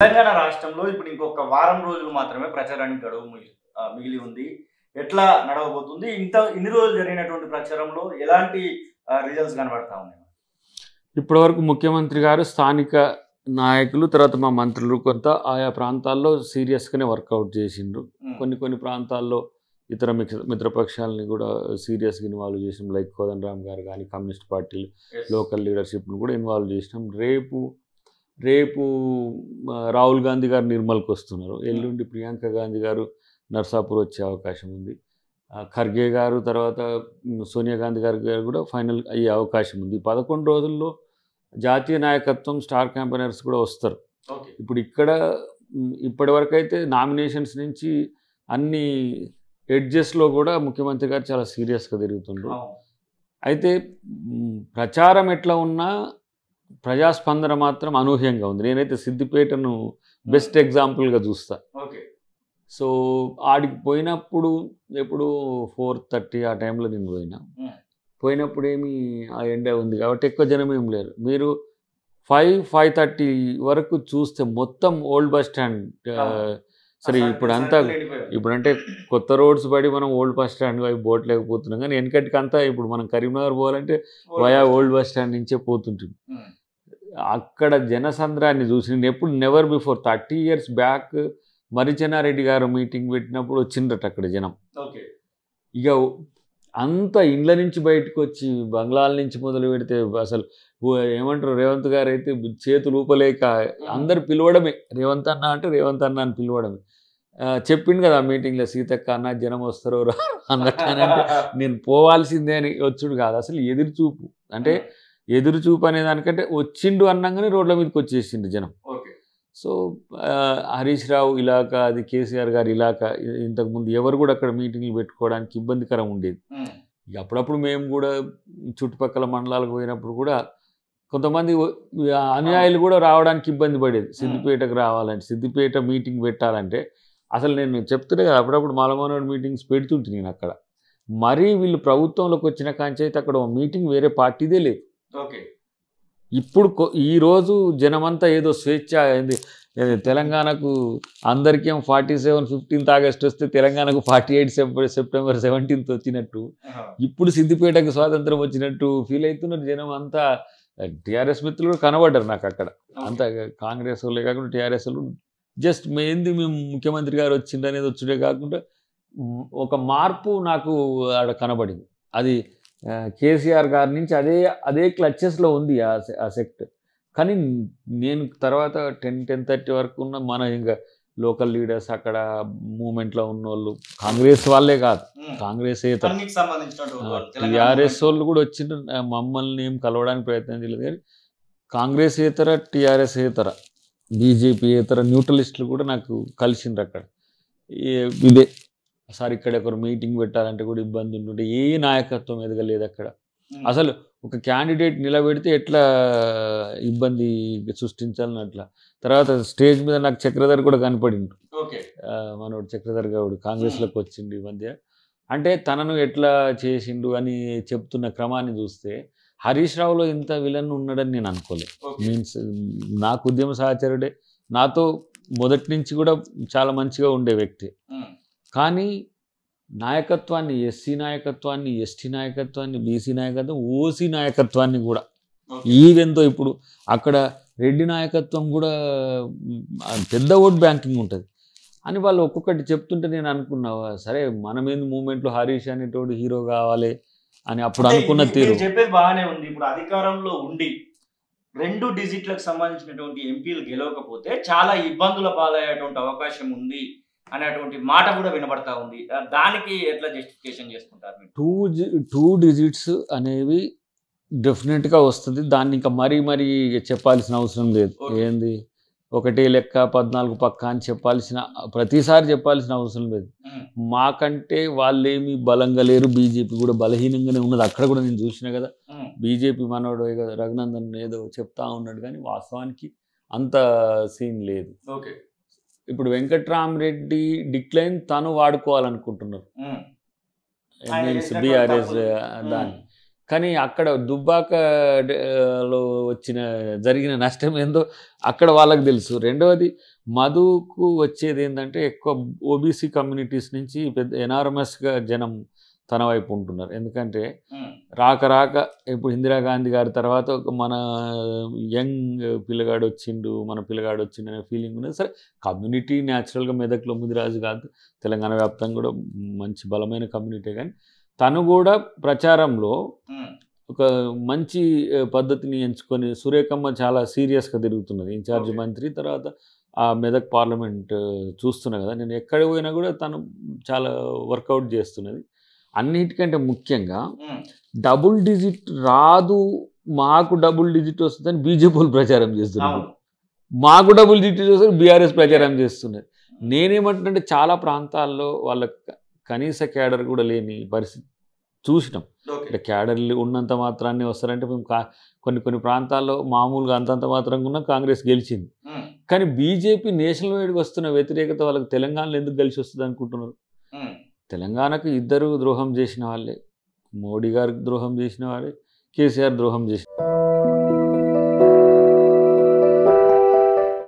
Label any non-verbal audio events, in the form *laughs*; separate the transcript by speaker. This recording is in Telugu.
Speaker 1: తెలంగాణ రాష్ట్రంలో ఇప్పుడు ఇంకొక వారం రోజులు మాత్రమే ప్రచారానికి గడువు మిగిలి ఉంది ఎట్లా నడవబోతుంది ఇంత ఇన్ని రోజులు జరిగినటువంటి ప్రచారంలో ఎలాంటి రిజల్ట్స్ కనబడతా ఉన్నాయి ఇప్పటివరకు ముఖ్యమంత్రి గారు స్థానిక నాయకులు తర్వాత మా మంత్రులు కొంత ఆయా ప్రాంతాల్లో సీరియస్గానే వర్కౌట్ చేసిండ్రు కొన్ని కొన్ని ప్రాంతాల్లో ఇతర మిత్రపక్షాలని కూడా సీరియస్గా ఇన్వాల్వ్ చేసినాం లైక్ కోదండరామ్ గారు కానీ కమ్యూనిస్ట్ పార్టీలు లోకల్ లీడర్షిప్ను కూడా ఇన్వాల్వ్ చేసినాం రేపు రేపు రాహుల్ గాంధీ గారు నిర్మల్కి వస్తున్నారు ఎల్లుండి ప్రియాంక గాంధీ గారు నర్సాపూర్ వచ్చే అవకాశం ఉంది ఖర్గే గారు తర్వాత సోనియా గాంధీ గారు కూడా ఫైనల్ అయ్యే అవకాశం ఉంది పదకొండు రోజుల్లో జాతీయ నాయకత్వం స్టార్ క్యాంపెనర్స్ కూడా వస్తారు ఇప్పుడు ఇక్కడ ఇప్పటివరకైతే అయితే నామినేషన్స్ నుంచి అన్ని ఎడ్జెస్లో కూడా ముఖ్యమంత్రి గారు చాలా సీరియస్గా తిరుగుతుండ్రు అయితే ప్రచారం ఎట్లా ఉన్నా ప్రజాస్పందన మాత్రం అనూహ్యంగా ఉంది నేనైతే సిద్దిపేటను బెస్ట్ ఎగ్జాంపుల్గా hmm. చూస్తా ఓకే సో ఆడికి పోయినప్పుడు ఎప్పుడు ఫోర్ థర్టీ ఆ టైంలో నేను పోయినా hmm. పోయినప్పుడు ఏమి ఆ ఎండ ఉంది కాబట్టి ఎక్కువ జనం ఏం లేరు మీరు ఫైవ్ ఫైవ్ థర్టీ వరకు చూస్తే మొత్తం ఓల్డ్ బస్ స్టాండ్ సరే ఇప్పుడు అంతా ఇప్పుడంటే కొత్త రోడ్స్ పడి మనం ఓల్డ్ బస్ స్టాండ్ వైపు పోవట్లేకపోతున్నాం కానీ వెనకటికంతా ఇప్పుడు మనం కరీంనగర్ పోవాలంటే వయా ఓల్డ్ బస్ స్టాండ్ నుంచే పోతుంటుంది hmm. అక్కడ జనసంద్రాన్ని చూసి నేను ఎప్పుడు never before thirty years back మరిచెన్నారెడ్డి గారు మీటింగ్ పెట్టినప్పుడు వచ్చిందట అక్కడ జనం ఇక అంత ఇండ్ల నుంచి బయటకు వచ్చి బంగ్లాల నుంచి మొదలు పెడితే అసలు ఏమంటారు రేవంత్ గారు అయితే చేతులు ఊపలేక అందరు పిలవడమే రేవంత్ అన్న అంటే రేవంత్ అన్న అని పిలవడమే చెప్పింది కదా మీటింగ్లో సీతక్క అన్న జనం వస్తారు అన్నట్టు *laughs* నేను పోవాల్సిందే అని వచ్చుడు కాదు అసలు ఎదురు చూపు అంటే ఎదురు చూపు అనే దానికంటే వచ్చిండు అన్నాగానే రోడ్ల మీదకి వచ్చేసిండు జనం సో హరీష్ రావు ఇలాక అది కేసీఆర్ గారి ఇలాక ఇంతకుముందు ఎవరు కూడా అక్కడ మీటింగ్లు పెట్టుకోవడానికి ఇబ్బందికరం ఉండేది ఇక అప్పుడప్పుడు మేము కూడా చుట్టుపక్కల మండలాలకు పోయినప్పుడు కూడా కొంతమంది అన్యాయులు కూడా రావడానికి ఇబ్బంది పడేది సిద్దిపేటకు రావాలంటే సిద్దిపేట మీటింగ్ పెట్టాలంటే అసలు నేను చెప్తున్నా కదా అప్పుడప్పుడు మాలమానోడు మీటింగ్స్ పెడుతుంటే నేను అక్కడ మరీ వీళ్ళు ప్రభుత్వంలోకి వచ్చిన కాంచైతే అక్కడ మీటింగ్ వేరే పార్టీదే లేదు ఓకే ఇప్పుడు ఈరోజు జనమంతా ఏదో స్వేచ్ఛ తెలంగాణకు అందరికీ ఫార్టీ సెవెన్ ఫిఫ్టీన్త్ ఆగస్ట్ వస్తే తెలంగాణకు forty eight sep September seventeenth వచ్చినట్టు ఇప్పుడు సిద్దిపేటకు స్వాతంత్రం వచ్చినట్టు ఫీల్ అవుతున్నారు జనం అంతా టీఆర్ఎస్ మిత్రులు కనబడ్డారు నాకు అక్కడ అంత కాంగ్రెస్ వాళ్ళే కాకుండా టీఆర్ఎస్ వాళ్ళు జస్ట్ మేంది మేము ముఖ్యమంత్రి గారు వచ్చిండనేది వచ్చిండే కాకుండా ఒక మార్పు నాకు ఆడ కనబడింది అది కేసీఆర్ గారి నుంచి అదే అదే క్లచెస్లో ఉంది ఆ సెక్ట్ కానీ నేను తర్వాత టెన్ టెన్ థర్టీ వరకు ఉన్న మన ఇంకా లోకల్ లీడర్స్ అక్కడ మూమెంట్లో ఉన్న వాళ్ళు కాంగ్రెస్ వాళ్ళే కాదు కాంగ్రెస్ టీఆర్ఎస్ వాళ్ళు కూడా వచ్చిన మమ్మల్ని ఏం కలవడానికి ప్రయత్నం చేయలేదు కానీ కాంగ్రెస్ ఇతర టీఆర్ఎస్ ఇతర బీజేపీ ఇతర న్యూట్రలిస్టులు కూడా నాకు కలిసిండ్రు అక్కడ ఇదే సార్ ఇక్కడ ఒకరు మీటింగ్ పెట్టాలంటే కూడా ఇబ్బంది ఉంటుంటే ఏ నాయకత్వం ఎదగలేదు అక్కడ అసలు ఒక క్యాండిడేట్ నిలబెడితే ఎట్లా ఇబ్బంది సృష్టించాలని అట్లా తర్వాత స్టేజ్ మీద నాకు చక్రధర్ కూడా కనపడిండు మనోడు చక్రధర్ గౌడు కాంగ్రెస్లోకి వచ్చిండు ఈ మధ్య అంటే తనను ఎట్లా చేసిండు అని చెప్తున్న క్రమాన్ని చూస్తే హరీష్ రావులో ఇంత విలన్ ఉన్నాడని నేను అనుకోలేదు మీన్స్ నాకు ఉద్యమ సహచరుడే నాతో మొదటి నుంచి కూడా చాలా మంచిగా ఉండే వ్యక్తి కానీ నాయకత్వాన్ని ఎస్సీ నాయకత్వాన్ని ఎస్టీ నాయకత్వాన్ని బీసీ నాయకత్వం ఓసీ నాయకత్వాన్ని కూడా ఈవెంతో ఇప్పుడు అక్కడ రెడ్డి నాయకత్వం కూడా పెద్ద ఓట్ బ్యాంకింగ్ ఉంటుంది అని వాళ్ళు ఒక్కొక్కటి చెప్తుంటే నేను అనుకున్నా సరే మనమేంది మూమెంట్లో హరీష్ అనేటోడు హీరో కావాలి అని అప్పుడు అనుకున్న తీరు చెప్పేది బాగానే ఉంది ఇప్పుడు అధికారంలో ఉండి రెండు డిజిట్లకు సంబంధించినటువంటి ఎంపీలు గెలవకపోతే చాలా ఇబ్బందుల పాలయ్యేటువంటి అవకాశం ఉంది అనేటువంటి మాట కూడా వినబడతా ఉంది దానికి ఎట్లా జస్టిఫికేషన్ చేసుకుంటారు టూ టూ డిజిట్స్ అనేవి డెఫినెట్గా వస్తుంది దాన్ని ఇంకా మరీ మరీ చెప్పాల్సిన అవసరం లేదు ఏంది ఒకటి లెక్క పద్నాలుగు పక్క అని చెప్పాల్సిన ప్రతిసారి చెప్పాల్సిన అవసరం లేదు మాకంటే వాళ్ళేమి బలంగా లేరు బీజేపీ కూడా బలహీనంగానే ఉన్నది అక్కడ కూడా నేను చూసిన కదా బీజేపీ మనోడు రఘునందన్ ఏదో చెప్తా ఉన్నాడు కానీ వాస్తవానికి అంత సీన్ లేదు ఓకే ఇప్పుడు వెంకట్రామరెడ్డి డిక్లైన్ తను వాడుకోవాలనుకుంటున్నారు బీఆర్ఎస్ uh, దాన్ని కానీ అక్కడ దుబ్బాకలో వచ్చిన జరిగిన నష్టం ఏందో అక్కడ వాళ్ళకి తెలుసు రెండవది మధుకు వచ్చేది ఏంటంటే ఎక్కువ ఓబీసీ కమ్యూనిటీస్ నుంచి పెద్ద ఎనార్మస్గా జనం తన వైపు ఉంటున్నారు ఎందుకంటే రాక రాక ఇప్పుడు ఇందిరా గాంధీ గారి తర్వాత ఒక మన యంగ్ పిల్లగాడు వచ్చిండు మన పిల్లగాడు వచ్చిండు అనే ఫీలింగ్ ఉన్నది సరే కమ్యూనిటీ న్యాచురల్గా మెదక్లో ముదిరాజు కాదు తెలంగాణ వ్యాప్తంగా కూడా మంచి బలమైన కమ్యూనిటీ కానీ తను కూడా ప్రచారంలో ఒక మంచి పద్ధతిని ఎంచుకొని సురేఖమ్మ చాలా సీరియస్గా తిరుగుతున్నది ఇన్ఛార్జ్ మంత్రి తర్వాత ఆ మెదక్ పార్లమెంట్ చూస్తున్నా కదా నేను ఎక్కడ పోయినా కూడా తను చాలా వర్కౌట్ చేస్తున్నది అన్నిటికంటే ముఖ్యంగా డబుల్ డిజిట్ రాదు మాకు డబుల్ డిజిట్ వస్తుందని బీజేపీలు ప్రచారం చేస్తున్నారు మాకు డబుల్ డిజిట్ వస్తుంది బీఆర్ఎస్ ప్రచారం చేస్తున్నారు నేనేమంటున్నా చాలా ప్రాంతాల్లో వాళ్ళ కనీస క్యాడర్ కూడా లేని పరిస్థితి చూసినాం ఇక్కడ క్యాడర్లు ఉన్నంత మాత్రాన్ని వస్తారంటే మేము కొన్ని కొన్ని ప్రాంతాల్లో మామూలుగా అంతంత మాత్రంగా ఉన్న కాంగ్రెస్ గెలిచింది కానీ బీజేపీ నేషనల్ వైడ్కి వస్తున్న వ్యతిరేకత వాళ్ళకి తెలంగాణలో ఎందుకు గెలిచి వస్తుంది అనుకుంటున్నారు తెలంగాణకు ఇద్దరు ద్రోహం చేసిన వాళ్ళే మోడీ గారికి ద్రోహం చేసిన వాళ్ళే కేసీఆర్ ద్రోహం చేసిన